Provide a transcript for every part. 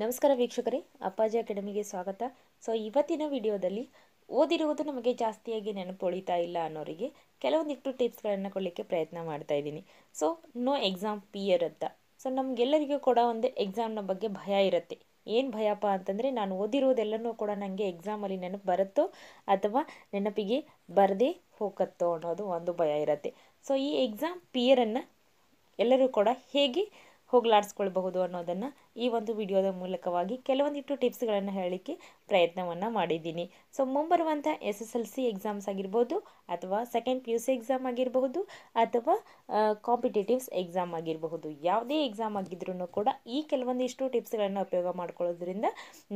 ನಮಸ್ಕಾರ ವೀಕ್ಷಕರೇ ಅಪ್ಪಾಜಿ ಅಕಾಡೆಮಿಗೆ ಸ್ವಾಗತ ಸೊ ಇವತ್ತಿನ ವಿಡಿಯೋದಲ್ಲಿ ಓದಿರುವುದು ನಮಗೆ ಜಾಸ್ತಿಯಾಗಿ ಉಳಿತಾ ಇಲ್ಲ ಅನ್ನೋರಿಗೆ ಕೆಲವೊಂದಿಷ್ಟು ಟಿಪ್ಸ್ಗಳನ್ನು ಕೊಡಲಿಕ್ಕೆ ಪ್ರಯತ್ನ ಮಾಡ್ತಾ ಇದ್ದೀನಿ ಸೊ ನೋ ಎಕ್ಸಾಮ್ ಪಿಯರ್ ಅಂತ ಸೊ ನಮಗೆಲ್ಲರಿಗೂ ಕೂಡ ಒಂದು ಎಕ್ಸಾಮ್ನ ಬಗ್ಗೆ ಭಯ ಇರುತ್ತೆ ಏನು ಭಯಪ್ಪ ಅಂತಂದರೆ ನಾನು ಓದಿರೋದೆಲ್ಲನೂ ಕೂಡ ನನಗೆ ಎಕ್ಸಾಮಲ್ಲಿ ನೆನಪು ಬರುತ್ತೋ ಅಥವಾ ನೆನಪಿಗೆ ಬರದೇ ಹೋಗತ್ತೋ ಅನ್ನೋದು ಒಂದು ಭಯ ಇರುತ್ತೆ ಸೊ ಈ ಎಕ್ಸಾಮ್ ಪಿಯರನ್ನು ಎಲ್ಲರೂ ಕೂಡ ಹೇಗೆ ಹೋಗ್ಲಾಡಿಸ್ಕೊಳ್ಬಹುದು ಅನ್ನೋದನ್ನು ಈ ಒಂದು ವಿಡಿಯೋದ ಮೂಲಕವಾಗಿ ಕೆಲವೊಂದಿಟ್ಟು ಟಿಪ್ಸ್ಗಳನ್ನು ಹೇಳಲಿಕ್ಕೆ ಪ್ರಯತ್ನವನ್ನು ಮಾಡಿದ್ದೀನಿ ಸೊ ಮುಂಬರುವಂಥ S S L C exams ಆಗಿರ್ಬೋದು ಅಥವಾ second P U C exam ಆಗಿರಬಹುದು ಅಥವಾ ಕಾಂಪಿಟೇಟಿವ್ಸ್ ಎಕ್ಸಾಮ್ ಆಗಿರಬಹುದು ಯಾವುದೇ ಎಕ್ಸಾಮ್ ಆಗಿದ್ರೂ ಕೂಡ ಈ ಕೆಲವೊಂದಿಷ್ಟು ಟಿಪ್ಸ್ಗಳನ್ನು ಉಪಯೋಗ ಮಾಡ್ಕೊಳ್ಳೋದ್ರಿಂದ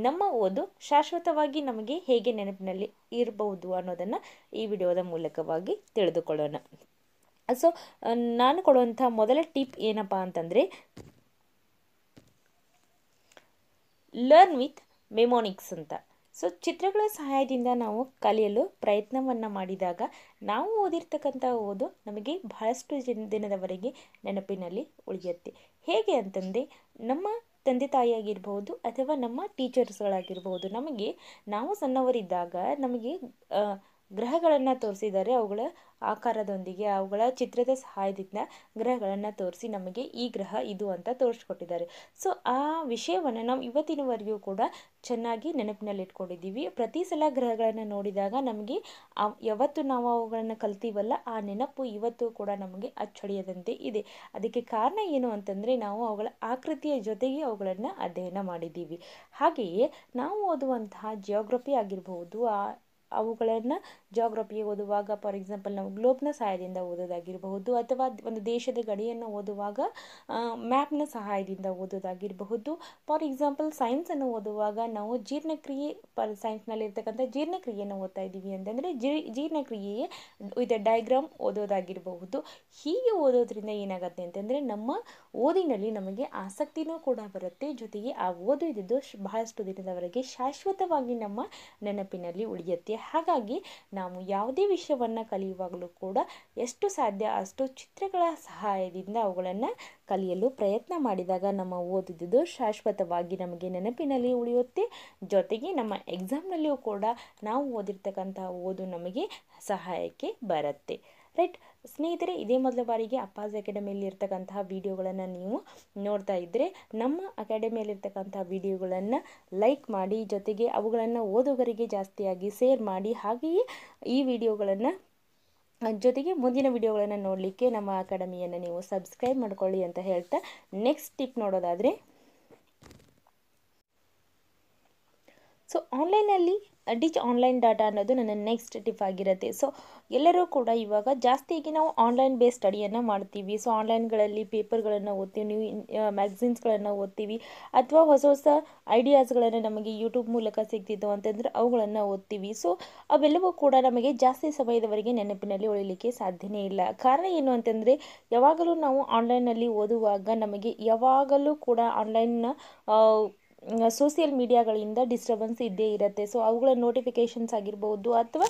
ನಮ್ಮ ಓದು ಶಾಶ್ವತವಾಗಿ ನಮಗೆ ಹೇಗೆ ನೆನಪಿನಲ್ಲಿ ಇರಬಹುದು ಅನ್ನೋದನ್ನು ಈ ವಿಡಿಯೋದ ಮೂಲಕವಾಗಿ ತಿಳಿದುಕೊಳ್ಳೋಣ ಸೊ ನಾನು ಕೊಡುವಂಥ ಮೊದಲ ಟಿಪ್ ಏನಪ್ಪ ಅಂತಂದರೆ ಲರ್ನ್ ವಿತ್ ಮೆಮೋನಿಕ್ಸ್ ಅಂತ ಸೊ ಚಿತ್ರಗಳ ಸಹಾಯದಿಂದ ನಾವು ಕಲಿಯಲು ಪ್ರಯತ್ನವನ್ನು ಮಾಡಿದಾಗ ನಾವು ಓದಿರ್ತಕ್ಕಂಥ ಓದು ನಮಗೆ ಬಹಳಷ್ಟು ದಿನದವರೆಗೆ ನೆನಪಿನಲ್ಲಿ ಉಳಿಯುತ್ತೆ ಹೇಗೆ ಅಂತಂದರೆ ನಮ್ಮ ತಂದೆ ತಾಯಿಯಾಗಿರ್ಬೋದು ಅಥವಾ ನಮ್ಮ ಟೀಚರ್ಸ್ಗಳಾಗಿರ್ಬೋದು ನಮಗೆ ನಾವು ಸಣ್ಣವರಿದ್ದಾಗ ನಮಗೆ ಗ್ರಹಗಳನ್ನು ತೋರಿಸಿದ್ದಾರೆ ಅವುಗಳ ಆಕಾರದೊಂದಿಗೆ ಅವುಗಳ ಚಿತ್ರದ ಸಹಾಯದಿಂದ ಗ್ರಹಗಳನ್ನು ತೋರಿಸಿ ನಮಗೆ ಈ ಗ್ರಹ ಇದು ಅಂತ ತೋರಿಸ್ಕೊಟ್ಟಿದ್ದಾರೆ ಸೊ ಆ ವಿಷಯವನ್ನು ನಾವು ಇವತ್ತಿನವರೆಗೂ ಕೂಡ ಚೆನ್ನಾಗಿ ನೆನಪಿನಲ್ಲಿ ಇಟ್ಕೊಂಡಿದ್ದೀವಿ ಪ್ರತಿ ಸಲ ಗ್ರಹಗಳನ್ನು ನೋಡಿದಾಗ ನಮಗೆ ಯಾವತ್ತು ನಾವು ಅವುಗಳನ್ನು ಕಲ್ತೀವಲ್ಲ ಆ ನೆನಪು ಇವತ್ತು ಕೂಡ ನಮಗೆ ಅಚ್ಚಳಿಯದಂತೆ ಇದೆ ಅದಕ್ಕೆ ಕಾರಣ ಏನು ಅಂತಂದರೆ ನಾವು ಅವುಗಳ ಆಕೃತಿಯ ಜೊತೆಗೆ ಅವುಗಳನ್ನು ಅಧ್ಯಯನ ಮಾಡಿದ್ದೀವಿ ಹಾಗೆಯೇ ನಾವು ಓದುವಂತಹ ಜಿಯೋಗ್ರಫಿ ಆಗಿರಬಹುದು ಆ ಅವುಗಳನ್ನು ಜಾಗ್ರಫಿ ಓದುವಾಗ ಫಾರ್ ಎಕ್ಸಾಂಪಲ್ ನಾವು ಗ್ಲೋಬ್ನ ಸಹಾಯದಿಂದ ಓದೋದಾಗಿರಬಹುದು ಅಥವಾ ಒಂದು ದೇಶದ ಗಡಿಯನ್ನು ಓದುವಾಗ ಮ್ಯಾಪ್ನ ಸಹಾಯದಿಂದ ಓದೋದಾಗಿರಬಹುದು ಫಾರ್ ಎಕ್ಸಾಂಪಲ್ ಸೈನ್ಸನ್ನು ಓದುವಾಗ ನಾವು ಜೀರ್ಣಕ್ರಿಯೆ ಫಾರ್ ಸೈನ್ಸ್ನಲ್ಲಿರ್ತಕ್ಕಂಥ ಜೀರ್ಣಕ್ರಿಯೆಯನ್ನು ಓದ್ತಾ ಇದ್ದೀವಿ ಅಂತಂದರೆ ಜೀರ್ಣಕ್ರಿಯೆಯೇ ವಿತ್ ಡಯಾಗ್ರಾಮ್ ಓದೋದಾಗಿರಬಹುದು ಹೀಗೆ ಓದೋದ್ರಿಂದ ಏನಾಗುತ್ತೆ ಅಂತಂದರೆ ನಮ್ಮ ಓದಿನಲ್ಲಿ ನಮಗೆ ಆಸಕ್ತಿನೂ ಕೂಡ ಬರುತ್ತೆ ಜೊತೆಗೆ ಆ ಓದಿದ್ದು ಬಹಳಷ್ಟು ದಿನದವರೆಗೆ ಶಾಶ್ವತವಾಗಿ ನಮ್ಮ ನೆನಪಿನಲ್ಲಿ ಉಳಿಯುತ್ತೆ ಹಾಗಾಗಿ ನಾವು ಯಾವುದೇ ವಿಷಯವನ್ನು ಕಲಿಯುವಾಗಲೂ ಕೂಡ ಎಷ್ಟು ಸಾಧ್ಯ ಅಷ್ಟು ಚಿತ್ರಗಳ ಸಹಾಯದಿಂದ ಅವುಗಳನ್ನು ಕಲಿಯಲು ಪ್ರಯತ್ನ ಮಾಡಿದಾಗ ನಮ್ಮ ಓದಿದ್ದು ಶಾಶ್ವತವಾಗಿ ನಮಗೆ ನೆನಪಿನಲ್ಲಿ ಉಳಿಯುತ್ತೆ ಜೊತೆಗೆ ನಮ್ಮ ಎಕ್ಸಾಮ್ನಲ್ಲಿಯೂ ಕೂಡ ನಾವು ಓದಿರ್ತಕ್ಕಂತಹ ಓದು ನಮಗೆ ಸಹಾಯಕ್ಕೆ ಬರುತ್ತೆ ರೈಟ್ ಸ್ನೇಹಿತರೆ ಇದೇ ಮೊದಲ ಬಾರಿಗೆ ಅಪ್ಪಾಸ್ ಅಕಾಡೆಮಿಯಲ್ಲಿ ಇರ್ತಕ್ಕಂತಹ ವಿಡಿಯೋಗಳನ್ನು ನೀವು ನೋಡ್ತಾ ಇದ್ದರೆ ನಮ್ಮ ಅಕಾಡೆಮಿಯಲ್ಲಿರ್ತಕ್ಕಂತಹ ವಿಡಿಯೋಗಳನ್ನು ಲೈಕ್ ಮಾಡಿ ಜೊತೆಗೆ ಅವುಗಳನ್ನು ಓದುಗರಿಗೆ ಜಾಸ್ತಿಯಾಗಿ ಶೇರ್ ಮಾಡಿ ಹಾಗೆಯೇ ಈ ವಿಡಿಯೋಗಳನ್ನು ಜೊತೆಗೆ ಮುಂದಿನ ವಿಡಿಯೋಗಳನ್ನು ನೋಡಲಿಕ್ಕೆ ನಮ್ಮ ಅಕಾಡೆಮಿಯನ್ನು ನೀವು ಸಬ್ಸ್ಕ್ರೈಬ್ ಮಾಡ್ಕೊಳ್ಳಿ ಅಂತ ಹೇಳ್ತಾ ನೆಕ್ಸ್ಟ್ ಟಿಪ್ ನೋಡೋದಾದರೆ ಸೊ ಆನ್ಲೈನಲ್ಲಿ ಡಿಚ್ ಆನ್ಲೈನ್ ಡಾಟಾ ಅನ್ನೋದು ನನ್ನ ನೆಕ್ಸ್ಟ್ ಟಿಪ್ ಆಗಿರುತ್ತೆ ಸೊ ಎಲ್ಲರೂ ಕೂಡ ಇವಾಗ ಜಾಸ್ತಿಯಾಗಿ ನಾವು ಆನ್ಲೈನ್ ಬೇಸ್ ಸ್ಟಡಿಯನ್ನು ಮಾಡ್ತೀವಿ ಸೊ ಆನ್ಲೈನ್ಗಳಲ್ಲಿ ಪೇಪರ್ಗಳನ್ನು ಓದ್ತೀವಿ ನ್ಯೂ ಮ್ಯಾಗ್ಝಿನ್ಸ್ಗಳನ್ನು uh, ಓದ್ತೀವಿ ಅಥವಾ ಹೊಸ ಹೊಸ ಐಡಿಯಾಸ್ಗಳನ್ನು ನಮಗೆ ಯೂಟ್ಯೂಬ್ ಮೂಲಕ ಸಿಗ್ತಿದ್ದವು ಅಂತಂದರೆ ಅವುಗಳನ್ನು ಓದ್ತೀವಿ ಸೊ ಅವೆಲ್ಲವೂ ಕೂಡ ನಮಗೆ ಜಾಸ್ತಿ ಸಮಯದವರೆಗೆ ನೆನಪಿನಲ್ಲಿ ಉಳಿಲಿಕ್ಕೆ ಸಾಧ್ಯನೇ ಇಲ್ಲ ಕಾರಣ ಏನು ಅಂತಂದರೆ ಯಾವಾಗಲೂ ನಾವು ಆನ್ಲೈನಲ್ಲಿ ಓದುವಾಗ ನಮಗೆ ಯಾವಾಗಲೂ ಕೂಡ ಆನ್ಲೈನ್ನ ಸೋಷಿಯಲ್ ಮೀಡಿಯಾಗಳಿಂದ ಡಿಸ್ಟರ್ಬೆನ್ಸ್ ಇದ್ದೇ ಇರುತ್ತೆ ಸೊ ಅವುಗಳ ನೋಟಿಫಿಕೇಶನ್ಸ್ ಆಗಿರ್ಬೋದು ಅಥವಾ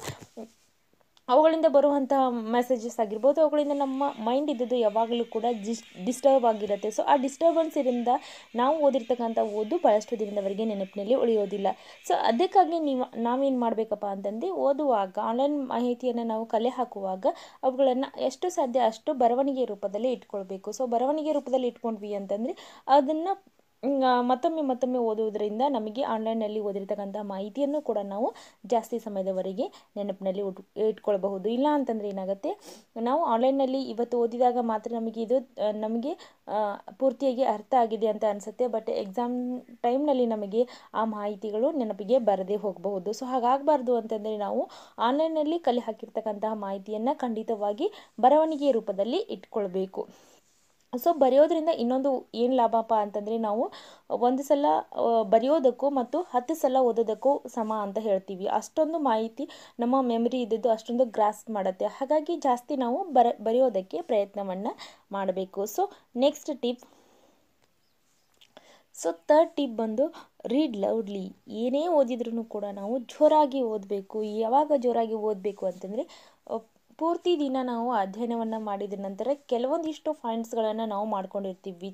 ಅವುಗಳಿಂದ ಬರುವಂತಹ ಮೆಸೇಜಸ್ ಆಗಿರ್ಬೋದು ಅವುಗಳಿಂದ ನಮ್ಮ ಮೈಂಡ್ ಇದ್ದದ್ದು ಯಾವಾಗಲೂ ಕೂಡ ಜಿಸ್ ಡಿಸ್ಟರ್ಬ್ ಆಗಿರುತ್ತೆ ಸೊ ಆ ಇರಿಂದ ನಾವು ಓದಿರ್ತಕ್ಕಂಥ ಓದು ಬಹಳಷ್ಟು ದಿನದವರೆಗೆ ನೆನಪಿನಲ್ಲಿ ಉಳಿಯೋದಿಲ್ಲ ಸೊ ಅದಕ್ಕಾಗಿ ನೀವು ನಾವೇನು ಮಾಡಬೇಕಪ್ಪ ಅಂತಂದರೆ ಓದುವಾಗ ಆನ್ಲೈನ್ ಮಾಹಿತಿಯನ್ನು ನಾವು ಕಲೆ ಹಾಕುವಾಗ ಅವುಗಳನ್ನು ಎಷ್ಟು ಸಾಧ್ಯ ಅಷ್ಟು ಬರವಣಿಗೆ ರೂಪದಲ್ಲಿ ಇಟ್ಕೊಳ್ಬೇಕು ಸೊ ಬರವಣಿಗೆ ರೂಪದಲ್ಲಿ ಇಟ್ಕೊಂಡ್ವಿ ಅಂತಂದರೆ ಅದನ್ನು ಮತ್ತೊಮ್ಮೆ ಮತ್ತೊಮ್ಮೆ ಓದುವುದರಿಂದ ನಮಗೆ ಆನ್ಲೈನ್ನಲ್ಲಿ ಓದಿರ್ತಕ್ಕಂಥ ಮಾಹಿತಿಯನ್ನು ಕೂಡ ನಾವು ಜಾಸ್ತಿ ಸಮಯದವರೆಗೆ ನೆನಪಿನಲ್ಲಿ ಉಟ್ ಇಟ್ಕೊಳ್ಬಹುದು ಇಲ್ಲ ಅಂತಂದರೆ ಏನಾಗುತ್ತೆ ನಾವು ಆನ್ಲೈನ್ನಲ್ಲಿ ಇವತ್ತು ಓದಿದಾಗ ಮಾತ್ರ ನಮಗೆ ಇದು ನಮಗೆ ಪೂರ್ತಿಯಾಗಿ ಅರ್ಥ ಆಗಿದೆ ಅಂತ ಅನಿಸುತ್ತೆ ಬಟ್ ಎಕ್ಸಾಮ್ ಟೈಮ್ನಲ್ಲಿ ನಮಗೆ ಆ ಮಾಹಿತಿಗಳು ನೆನಪಿಗೆ ಬರದೇ ಹೋಗಬಹುದು ಸೊ ಹಾಗಾಗಬಾರ್ದು ಅಂತಂದರೆ ನಾವು ಆನ್ಲೈನ್ನಲ್ಲಿ ಕಲೆ ಹಾಕಿರ್ತಕ್ಕಂತಹ ಮಾಹಿತಿಯನ್ನು ಖಂಡಿತವಾಗಿ ಬರವಣಿಗೆಯ ರೂಪದಲ್ಲಿ ಇಟ್ಕೊಳ್ಬೇಕು ಸೊ ಬರೆಯೋದ್ರಿಂದ ಇನ್ನೊಂದು ಏನು ಲಾಭಪ್ಪ ಅಂತಂದರೆ ನಾವು ಒಂದು ಸಲ ಬರೆಯೋದಕ್ಕೂ ಮತ್ತು ಹತ್ತು ಸಲ ಓದೋದಕ್ಕೂ ಸಮ ಅಂತ ಹೇಳ್ತೀವಿ ಅಷ್ಟೊಂದು ಮಾಹಿತಿ ನಮ್ಮ ಮೆಮರಿ ಇದ್ದಿದ್ದು ಅಷ್ಟೊಂದು ಗ್ರಾಸ್ ಮಾಡುತ್ತೆ ಹಾಗಾಗಿ ಜಾಸ್ತಿ ನಾವು ಬರ ಬರೆಯೋದಕ್ಕೆ ಪ್ರಯತ್ನವನ್ನು ಮಾಡಬೇಕು so next tip so third tip ಬಂದು ರೀಡ್ ಲೌಡ್ಲಿ ಏನೇ ಓದಿದ್ರು ಕೂಡ ನಾವು ಜೋರಾಗಿ ಓದಬೇಕು ಯಾವಾಗ ಜೋರಾಗಿ ಓದಬೇಕು ಅಂತಂದರೆ ಪೂರ್ತಿ ದಿನ ನಾವು ಅಧ್ಯಯನವನ್ನು ಮಾಡಿದ ನಂತರ ಕೆಲವೊಂದಿಷ್ಟು ಪಾಯಿಂಟ್ಸ್ಗಳನ್ನು ನಾವು ಮಾಡ್ಕೊಂಡಿರ್ತೀವಿ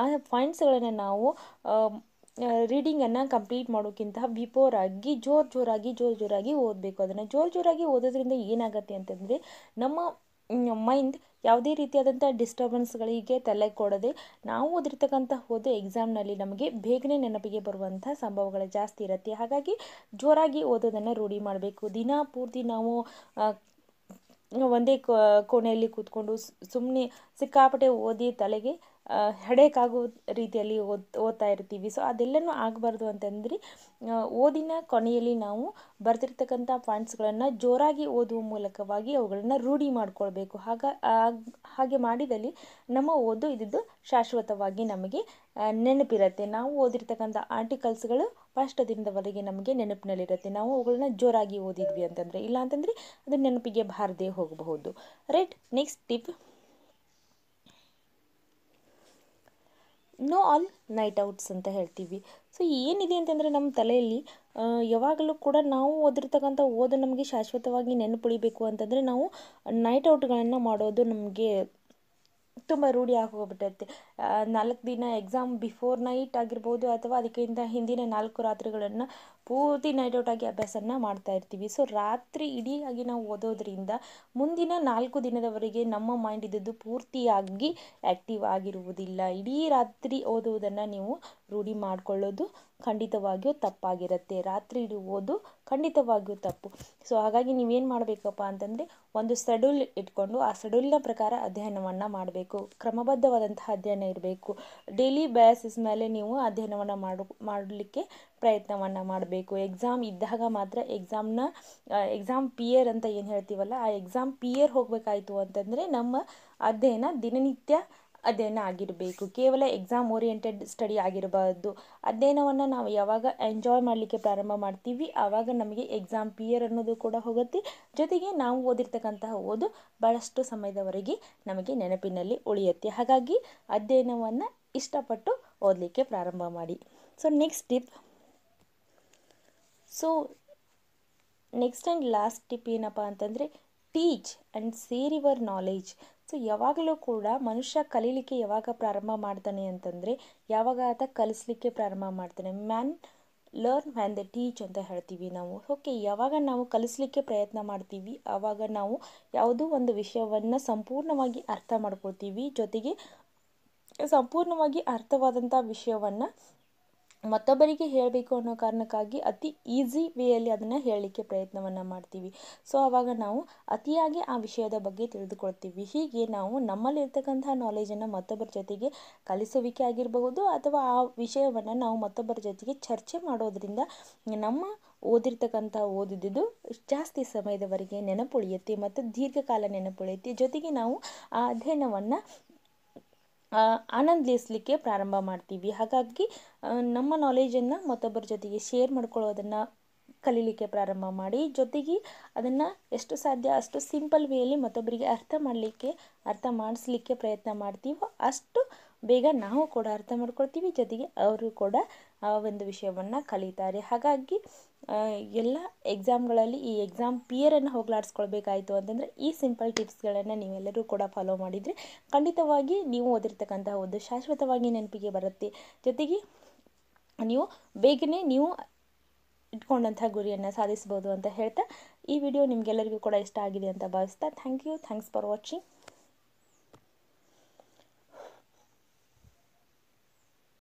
ಆ ಫೈಂಡ್ಸ್ಗಳನ್ನು ನಾವು ರೀಡಿಂಗನ್ನು ಕಂಪ್ಲೀಟ್ ಮಾಡೋಕ್ಕಿಂತ ಬಿಫೋರ್ ಆಗಿ ಜೋರು ಜೋರಾಗಿ ಜೋರು ಜೋರಾಗಿ ಓದಬೇಕು ಅದನ್ನು ಜೋರು ಜೋರಾಗಿ ಓದೋದ್ರಿಂದ ಏನಾಗುತ್ತೆ ಅಂತಂದರೆ ನಮ್ಮ ಮೈಂಡ್ ಯಾವುದೇ ರೀತಿಯಾದಂಥ ಡಿಸ್ಟರ್ಬೆನ್ಸ್ಗಳಿಗೆ ತಲೆ ಕೊಡದೆ ನಾವು ಓದಿರ್ತಕ್ಕಂಥ ಓದು ಎಕ್ಸಾಮ್ನಲ್ಲಿ ನಮಗೆ ಬೇಗನೆ ನೆನಪಿಗೆ ಬರುವಂಥ ಸಂಭವಗಳು ಜಾಸ್ತಿ ಇರುತ್ತೆ ಹಾಗಾಗಿ ಜೋರಾಗಿ ಓದೋದನ್ನು ರೂಢಿ ಮಾಡಬೇಕು ದಿನ ಪೂರ್ತಿ ನಾವು ಒಂದೇ ಕೋಣೆಯಲ್ಲಿ ಕೂತ್ಕೊಂಡು ಸುಮ್ಮನೆ ಸಿಕ್ಕಾಪಟ್ಟೆ ಓದಿ ತಲೆಗೆ ಹೆಡೇಕಾಗೋ ರೀತಿಯಲ್ಲಿ ಓದ್ ಓದ್ತಾ ಇರ್ತೀವಿ ಸೊ ಅದೆಲ್ಲನೂ ಆಗಬಾರ್ದು ಅಂತಂದರೆ ಓದಿನ ಕೊನೆಯಲ್ಲಿ ನಾವು ಬರ್ತಿರ್ತಕ್ಕಂಥ ಪಾಯಿಂಟ್ಸ್ಗಳನ್ನು ಜೋರಾಗಿ ಓದುವ ಮೂಲಕವಾಗಿ ಅವುಗಳನ್ನು ರೂಢಿ ಮಾಡ್ಕೊಳ್ಬೇಕು ಹಾಗ ಹಾಗೆ ಮಾಡಿದಲ್ಲಿ ನಮ್ಮ ಓದು ಇದ್ದಿದ್ದು ಶಾಶ್ವತವಾಗಿ ನಮಗೆ ನೆನಪಿರುತ್ತೆ ನಾವು ಓದಿರ್ತಕ್ಕಂಥ ಆರ್ಟಿಕಲ್ಸ್ಗಳು ಫಸ್ಟ್ ದಿನದವರೆಗೆ ನಮಗೆ ನೆನಪಿನಲ್ಲಿರುತ್ತೆ ನಾವು ಅವುಗಳನ್ನ ಜೋರಾಗಿ ಓದಿದ್ವಿ ಅಂತಂದರೆ ಇಲ್ಲ ಅಂತಂದರೆ ಅದು ನೆನಪಿಗೆ ಬಾರದೇ ಹೋಗಬಹುದು right next tip no all night outs ಅಂತ ಹೇಳ್ತೀವಿ ಸೊ ಏನಿದೆ ಅಂತಂದರೆ ನಮ್ಮ ತಲೆಯಲ್ಲಿ ಯಾವಾಗಲೂ ಕೂಡ ನಾವು ಓದಿರ್ತಕ್ಕಂಥ ಓದು ನಮಗೆ ಶಾಶ್ವತವಾಗಿ ನೆನಪುಳಿಬೇಕು ಅಂತಂದರೆ ನಾವು ನೈಟ್ ಔಟ್ಗಳನ್ನು ಮಾಡೋದು ನಮಗೆ ತುಂಬ ರೂಢಿ ಆಗೋಗ್ಬಿಟ್ಟೈತೆ ನಾಲ್ಕು ದಿನ ಎಕ್ಸಾಮ್ ಬಿಫೋರ್ ನೈಟ್ ಆಗಿರ್ಬೋದು ಅಥವಾ ಅದಕ್ಕಿಂತ ಹಿಂದಿನ ನಾಲ್ಕು ರಾತ್ರಿಗಳನ್ನು ಪೂರ್ತಿ ನೈಟ್ ಆಗಿ ಅಭ್ಯಾಸನ ಮಾಡ್ತಾ ಇರ್ತೀವಿ ಸೊ ರಾತ್ರಿ ಇಡೀ ಆಗಿ ನಾವು ಓದೋದ್ರಿಂದ ಮುಂದಿನ ನಾಲ್ಕು ದಿನದವರೆಗೆ ನಮ್ಮ ಮೈಂಡ್ ಇದ್ದದ್ದು ಪೂರ್ತಿಯಾಗಿ ಆ್ಯಕ್ಟಿವ್ ಆಗಿರುವುದಿಲ್ಲ ಇಡೀ ರಾತ್ರಿ ಓದುವುದನ್ನು ನೀವು ರೂಢಿ ಮಾಡಿಕೊಳ್ಳೋದು ಖಂಡಿತವಾಗಿಯೂ ತಪ್ಪಾಗಿರುತ್ತೆ ರಾತ್ರಿ ಓದು ಖಂಡಿತವಾಗಿಯೂ ತಪ್ಪು ಸೊ ಹಾಗಾಗಿ ನೀವೇನು ಮಾಡಬೇಕಪ್ಪ ಅಂತಂದರೆ ಒಂದು ಸೆಡ್ಯೂಲ್ ಇಟ್ಕೊಂಡು ಆ ಸೆಡ್ಯೂಲ್ನ ಪ್ರಕಾರ ಅಧ್ಯಯನವನ್ನು ಮಾಡಬೇಕು ಕ್ರಮಬದ್ಧವಾದಂತಹ ಅಧ್ಯಯನ ಇರಬೇಕು ಡೈಲಿ ಬೇಸಿಸ್ ಮೇಲೆ ನೀವು ಅಧ್ಯಯನವನ್ನು ಮಾಡು ಮಾಡಲಿಕ್ಕೆ ಪ್ರಯತ್ನವನ್ನು ಮಾಡಬೇಕು ಮಾಡಬೇಕು ಎಕ್ಸಾಮ್ ಇದ್ದಾಗ ಮಾತ್ರ ಎಕ್ಸಾಮ್ನ ಎಕ್ಸಾಮ್ ಪಿಯರ್ ಅಂತ ಏನು ಹೇಳ್ತೀವಲ್ಲ ಆ ಎಕ್ಸಾಮ್ ಪಿಯರ್ ಹೋಗಬೇಕಾಯಿತು ಅಂತಂದರೆ ನಮ್ಮ ಅಧ್ಯಯನ ದಿನನಿತ್ಯ ಅಧ್ಯಯನ ಆಗಿರಬೇಕು ಕೇವಲ ಎಕ್ಸಾಮ್ ಓರಿಯೆಂಟೆಡ್ ಸ್ಟಡಿ ಆಗಿರಬಾರ್ದು ಅಧ್ಯಯನವನ್ನು ನಾವು ಯಾವಾಗ ಎಂಜಾಯ್ ಮಾಡಲಿಕ್ಕೆ ಪ್ರಾರಂಭ ಮಾಡ್ತೀವಿ ಆವಾಗ ನಮಗೆ ಎಕ್ಸಾಮ್ ಪಿಯರ್ ಅನ್ನೋದು ಕೂಡ ಹೋಗುತ್ತೆ ಜೊತೆಗೆ ನಾವು ಓದಿರ್ತಕ್ಕಂತಹ ಓದು ಭಾಳಷ್ಟು ಸಮಯದವರೆಗೆ ನಮಗೆ ನೆನಪಿನಲ್ಲಿ ಉಳಿಯುತ್ತೆ ಹಾಗಾಗಿ ಅಧ್ಯಯನವನ್ನು ಇಷ್ಟಪಟ್ಟು ಓದಲಿಕ್ಕೆ ಪ್ರಾರಂಭ ಮಾಡಿ so next tip so next and last tip ಏನಪ್ಪ ಅಂತಂದರೆ teach and share your knowledge so ಯಾವಾಗಲೂ ಕೂಡ ಮನುಷ್ಯ ಕಲೀಲಿಕ್ಕೆ ಯಾವಾಗ ಪ್ರಾರಂಭ ಮಾಡ್ತಾನೆ ಅಂತಂದರೆ ಯಾವಾಗ ಆತ ಕಲಿಸ್ಲಿಕ್ಕೆ ಪ್ರಾರಂಭ ಮಾಡ್ತಾನೆ man learn man the teach ಅಂತ ಹೇಳ್ತೀವಿ ನಾವು ಓಕೆ ಯಾವಾಗ ನಾವು ಕಲಿಸ್ಲಿಕ್ಕೆ ಪ್ರಯತ್ನ ಮಾಡ್ತೀವಿ ಆವಾಗ ನಾವು ಯಾವುದೋ ಒಂದು ವಿಷಯವನ್ನು ಸಂಪೂರ್ಣವಾಗಿ ಅರ್ಥ ಮಾಡ್ಕೊಳ್ತೀವಿ ಜೊತೆಗೆ ಸಂಪೂರ್ಣವಾಗಿ ಅರ್ಥವಾದಂಥ ವಿಷಯವನ್ನು ಮತ್ತೊಬ್ಬರಿಗೆ ಹೇಳಬೇಕು ಅನ್ನೋ ಕಾರಣಕ್ಕಾಗಿ ಅತಿ ಈಸಿ ವೇಯಲ್ಲಿ ಅದನ್ನು ಹೇಳಲಿಕ್ಕೆ ಪ್ರಯತ್ನವನ್ನು ಮಾಡ್ತೀವಿ ಸೊ ಆವಾಗ ನಾವು ಅತಿಯಾಗಿ ಆ ವಿಷಯದ ಬಗ್ಗೆ ತಿಳಿದುಕೊಳ್ತೀವಿ ಹೀಗೆ ನಾವು ನಮ್ಮಲ್ಲಿರ್ತಕ್ಕಂಥ ನಾಲೆಜನ್ನು ಮತ್ತೊಬ್ಬರ ಜೊತೆಗೆ ಕಲಿಸುವಿಕೆ ಆಗಿರಬಹುದು ಅಥವಾ ಆ ವಿಷಯವನ್ನು ನಾವು ಮತ್ತೊಬ್ಬರ ಜೊತೆಗೆ ಚರ್ಚೆ ಮಾಡೋದರಿಂದ ನಮ್ಮ ಓದಿರ್ತಕ್ಕಂಥ ಓದಿದ್ದು ಜಾಸ್ತಿ ಸಮಯದವರೆಗೆ ನೆನಪುಳಿಯುತ್ತೆ ಮತ್ತು ದೀರ್ಘಕಾಲ ನೆನಪುಳಿಯುತ್ತೆ ಜೊತೆಗೆ ನಾವು ಆ ಅಧ್ಯಯನವನ್ನು ಆನಂದಿಸಲಿಕ್ಕೆ ಪ್ರಾರಂಭ ಮಾಡ್ತೀವಿ ಹಾಗಾಗಿ ನಮ್ಮ ನಾಲೆಜನ್ನು ಮತ್ತೊಬ್ಬರ ಜೊತೆಗೆ ಶೇರ್ ಮಾಡ್ಕೊಳ್ಳೋದನ್ನು ಕಲೀಲಿಕ್ಕೆ ಪ್ರಾರಂಭ ಮಾಡಿ ಜೊತೆಗೆ ಅದನ್ನು ಎಷ್ಟು ಸಾಧ್ಯ ಅಷ್ಟು ಸಿಂಪಲ್ ವೇಯಲ್ಲಿ ಮತ್ತೊಬ್ಬರಿಗೆ ಅರ್ಥ ಮಾಡಲಿಕ್ಕೆ ಅರ್ಥ ಮಾಡಿಸ್ಲಿಕ್ಕೆ ಪ್ರಯತ್ನ ಮಾಡ್ತೀವೋ ಅಷ್ಟು ಬೇಗ ನಾವು ಕೂಡ ಅರ್ಥ ಮಾಡ್ಕೊಳ್ತೀವಿ ಜೊತೆಗೆ ಅವರು ಕೂಡ ಆ ಒಂದು ವಿಷಯವನ್ನು ಕಲಿತಾರೆ ಹಾಗಾಗಿ ಎಲ್ಲ ಎಕ್ಸಾಮ್ಗಳಲ್ಲಿ ಈ ಎಕ್ಸಾಮ್ ಪಿಯರನ್ನು ಹೋಗಲಾಡಿಸ್ಕೊಳ್ಬೇಕಾಯಿತು ಅಂತಂದರೆ ಈ ಸಿಂಪಲ್ ಟಿಪ್ಸ್ಗಳನ್ನು ನೀವೆಲ್ಲರೂ ಕೂಡ ಫಾಲೋ ಮಾಡಿದರೆ ಖಂಡಿತವಾಗಿ ನೀವು ಓದಿರ್ತಕ್ಕಂತಹ ಒಂದು ಶಾಶ್ವತವಾಗಿ ನೆನಪಿಗೆ ಬರುತ್ತೆ ಜೊತೆಗೆ ನೀವು ಬೇಗನೆ ನೀವು ಇಟ್ಕೊಂಡಂಥ ಗುರಿಯನ್ನು ಸಾಧಿಸ್ಬೋದು ಅಂತ ಹೇಳ್ತಾ ಈ ವಿಡಿಯೋ ನಿಮಗೆಲ್ಲರಿಗೂ ಕೂಡ ಇಷ್ಟ ಆಗಿದೆ ಅಂತ ಭಾವಿಸ್ತಾ thank you thanks for watching